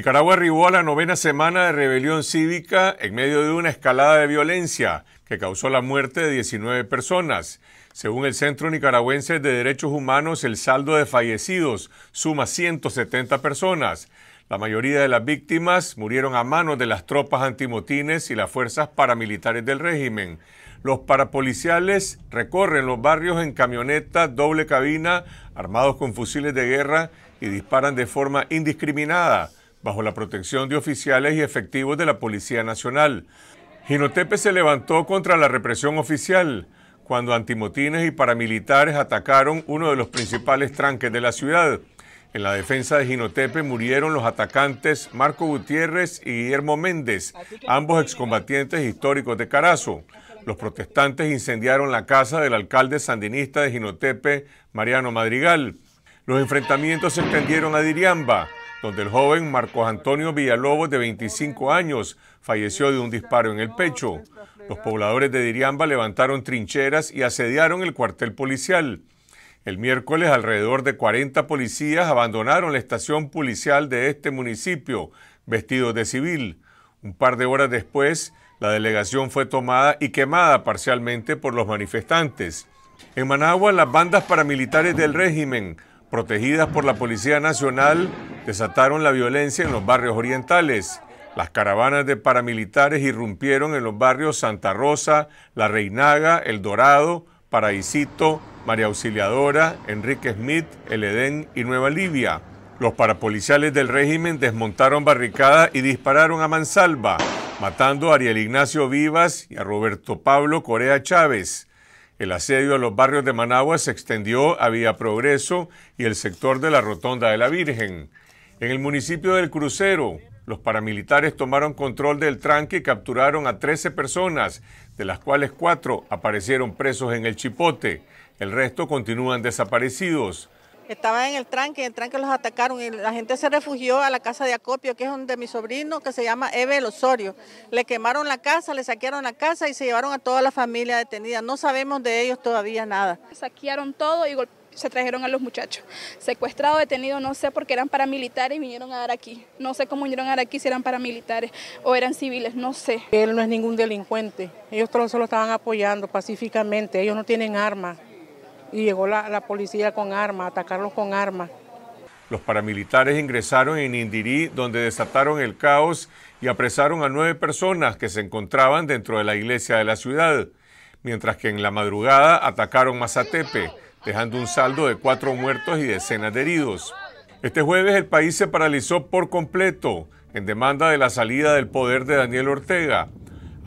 Nicaragua arribó a la novena semana de rebelión cívica en medio de una escalada de violencia que causó la muerte de 19 personas. Según el Centro Nicaragüense de Derechos Humanos, el saldo de fallecidos suma 170 personas. La mayoría de las víctimas murieron a manos de las tropas antimotines y las fuerzas paramilitares del régimen. Los parapoliciales recorren los barrios en camioneta doble cabina, armados con fusiles de guerra y disparan de forma indiscriminada bajo la protección de oficiales y efectivos de la Policía Nacional. Ginotepe se levantó contra la represión oficial cuando antimotines y paramilitares atacaron uno de los principales tranques de la ciudad. En la defensa de Ginotepe murieron los atacantes Marco Gutiérrez y Guillermo Méndez, ambos excombatientes históricos de Carazo. Los protestantes incendiaron la casa del alcalde sandinista de Ginotepe, Mariano Madrigal. Los enfrentamientos se extendieron a Diriamba, donde el joven Marcos Antonio Villalobos, de 25 años, falleció de un disparo en el pecho. Los pobladores de Diriamba levantaron trincheras y asediaron el cuartel policial. El miércoles, alrededor de 40 policías abandonaron la estación policial de este municipio, vestidos de civil. Un par de horas después, la delegación fue tomada y quemada parcialmente por los manifestantes. En Managua, las bandas paramilitares del régimen protegidas por la Policía Nacional, desataron la violencia en los barrios orientales. Las caravanas de paramilitares irrumpieron en los barrios Santa Rosa, La Reinaga, El Dorado, Paraísito, María Auxiliadora, Enrique Smith, El Edén y Nueva Libia. Los parapoliciales del régimen desmontaron barricadas y dispararon a mansalva, matando a Ariel Ignacio Vivas y a Roberto Pablo Corea Chávez. El asedio a los barrios de Managua se extendió a Vía Progreso y el sector de la Rotonda de la Virgen. En el municipio del Crucero, los paramilitares tomaron control del tranque y capturaron a 13 personas, de las cuales 4 aparecieron presos en el Chipote. El resto continúan desaparecidos. Estaban en el tranque, en el tranque los atacaron y la gente se refugió a la casa de acopio, que es donde mi sobrino, que se llama Evel Osorio. Le quemaron la casa, le saquearon la casa y se llevaron a toda la familia detenida. No sabemos de ellos todavía nada. Saquearon todo y se trajeron a los muchachos. Secuestrado, detenido, no sé, porque eran paramilitares y vinieron a dar aquí. No sé cómo vinieron a dar aquí, si eran paramilitares o eran civiles, no sé. Él no es ningún delincuente. Ellos todos solo estaban apoyando pacíficamente. Ellos no tienen armas y llegó la, policía con armas, atacarlos con armas. Los paramilitares ingresaron en Indirí, donde desataron el caos y apresaron a nueve personas que se encontraban dentro de la iglesia de la ciudad, mientras que en la madrugada atacaron Mazatepe, dejando un saldo de cuatro muertos y decenas de heridos. Este jueves el país se paralizó por completo en demanda de la salida del poder de Daniel Ortega,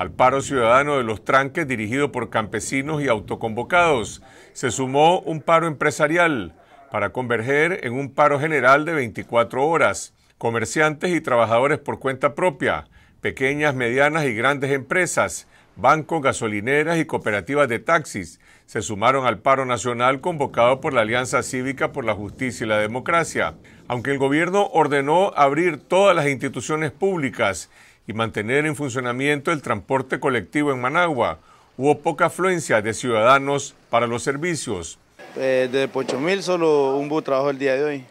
al paro ciudadano de los tranques dirigido por campesinos y autoconvocados. Se sumó un paro empresarial para converger en un paro general de 24 horas. Comerciantes y trabajadores por cuenta propia, pequeñas, medianas y grandes empresas, bancos, gasolineras y cooperativas de taxis se sumaron al paro nacional convocado por la Alianza Cívica por la Justicia y la Democracia. Aunque el gobierno ordenó abrir todas las instituciones públicas y mantener en funcionamiento el transporte colectivo en Managua, hubo poca afluencia de ciudadanos para los servicios. Eh, desde mil solo un bus trabajó el día de hoy.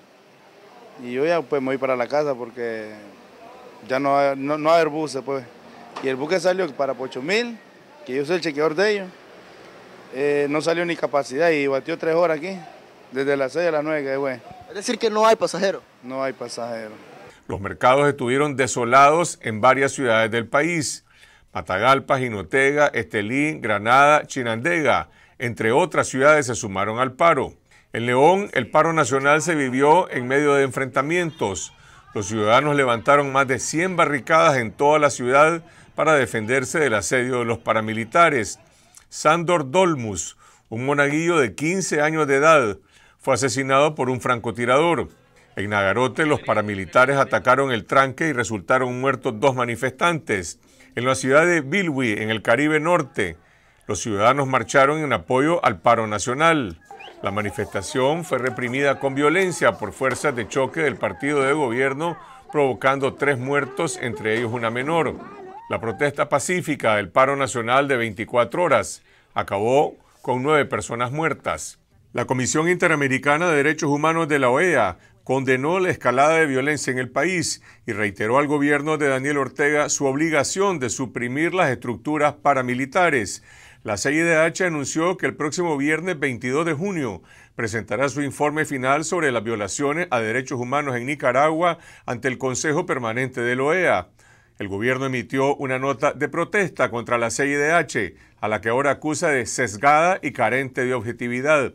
Y yo ya pues me voy para la casa porque ya no, no, va a haber buses pues. Y el bus que salió para pocho mil que yo soy el chequeador de ellos, eh, no salió ni capacidad y batió tres horas aquí, desde las seis a las 9 que Es decir que no hay pasajeros. No hay pasajeros. Los mercados estuvieron desolados en varias ciudades del país. Matagalpa, Jinotega, Estelín, Granada, Chinandega, entre otras ciudades, se sumaron al paro. En León, el paro nacional se vivió en medio de enfrentamientos. Los ciudadanos levantaron más de 100 barricadas en toda la ciudad para defenderse del asedio de los paramilitares. Sandor Dolmus, un monaguillo de 15 años de edad, fue asesinado por un francotirador. En Nagarote, los paramilitares atacaron el tranque y resultaron muertos dos manifestantes. En la ciudad de Bilwi, en el Caribe Norte, los ciudadanos marcharon en apoyo al paro nacional. La manifestación fue reprimida con violencia por fuerzas de choque del partido de gobierno, provocando tres muertos, entre ellos una menor. La protesta pacífica del paro nacional de 24 horas acabó con nueve personas muertas. La Comisión Interamericana de Derechos Humanos de la OEA condenó la escalada de violencia en el país y reiteró al gobierno de Daniel Ortega su obligación de suprimir las estructuras paramilitares. La CIDH anunció que el próximo viernes 22 de junio presentará su informe final sobre las violaciones a derechos humanos en Nicaragua ante el Consejo Permanente de la e OEA. El gobierno emitió una nota de protesta contra la CIDH, a la que ahora acusa de sesgada y carente de objetividad.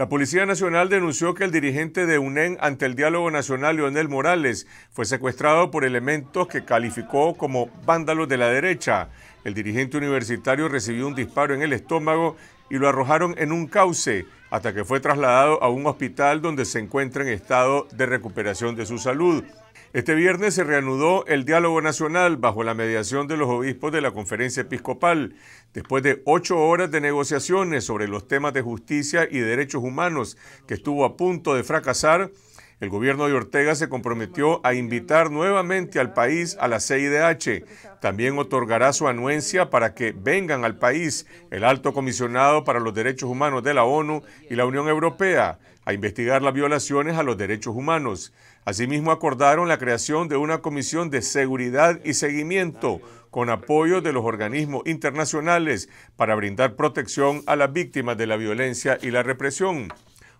La Policía Nacional denunció que el dirigente de UNEN ante el Diálogo Nacional, Leonel Morales, fue secuestrado por elementos que calificó como vándalos de la derecha. El dirigente universitario recibió un disparo en el estómago y lo arrojaron en un cauce hasta que fue trasladado a un hospital donde se encuentra en estado de recuperación de su salud. Este viernes se reanudó el diálogo nacional bajo la mediación de los obispos de la conferencia episcopal, después de ocho horas de negociaciones sobre los temas de justicia y derechos humanos que estuvo a punto de fracasar el gobierno de Ortega se comprometió a invitar nuevamente al país a la CIDH. También otorgará su anuencia para que vengan al país el alto comisionado para los derechos humanos de la ONU y la Unión Europea a investigar las violaciones a los derechos humanos. Asimismo, acordaron la creación de una comisión de seguridad y seguimiento con apoyo de los organismos internacionales para brindar protección a las víctimas de la violencia y la represión.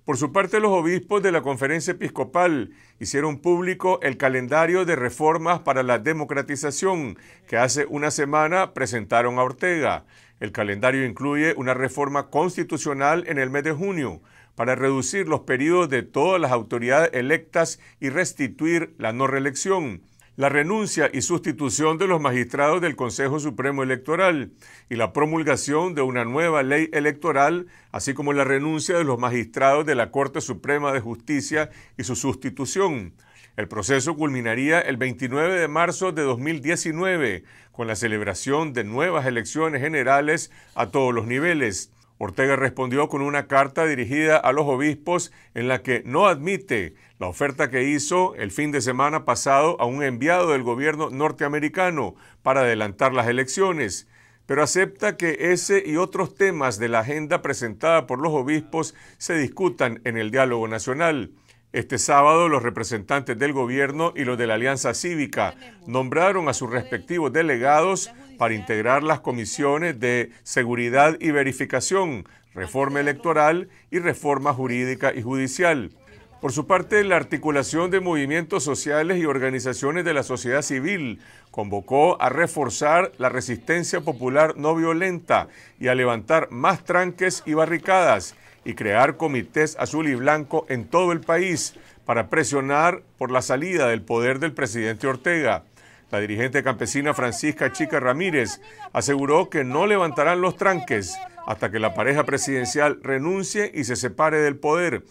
Por su parte, los obispos de la conferencia episcopal hicieron público el calendario de reformas para la democratización que hace una semana presentaron a Ortega. El calendario incluye una reforma constitucional en el mes de junio para reducir los periodos de todas las autoridades electas y restituir la no reelección la renuncia y sustitución de los magistrados del Consejo Supremo Electoral y la promulgación de una nueva ley electoral, así como la renuncia de los magistrados de la Corte Suprema de Justicia y su sustitución. El proceso culminaría el 29 de marzo de 2019 con la celebración de nuevas elecciones generales a todos los niveles. Ortega respondió con una carta dirigida a los obispos en la que no admite la oferta que hizo el fin de semana pasado a un enviado del gobierno norteamericano para adelantar las elecciones, pero acepta que ese y otros temas de la agenda presentada por los obispos se discutan en el diálogo nacional. Este sábado los representantes del gobierno y los de la Alianza Cívica nombraron a sus respectivos delegados para integrar las comisiones de seguridad y verificación, reforma electoral y reforma jurídica y judicial. Por su parte, la articulación de movimientos sociales y organizaciones de la sociedad civil convocó a reforzar la resistencia popular no violenta y a levantar más tranques y barricadas y crear comités azul y blanco en todo el país para presionar por la salida del poder del presidente Ortega. La dirigente campesina Francisca Chica Ramírez aseguró que no levantarán los tranques hasta que la pareja presidencial renuncie y se separe del poder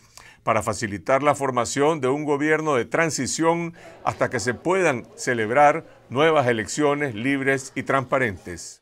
para facilitar la formación de un gobierno de transición hasta que se puedan celebrar nuevas elecciones libres y transparentes.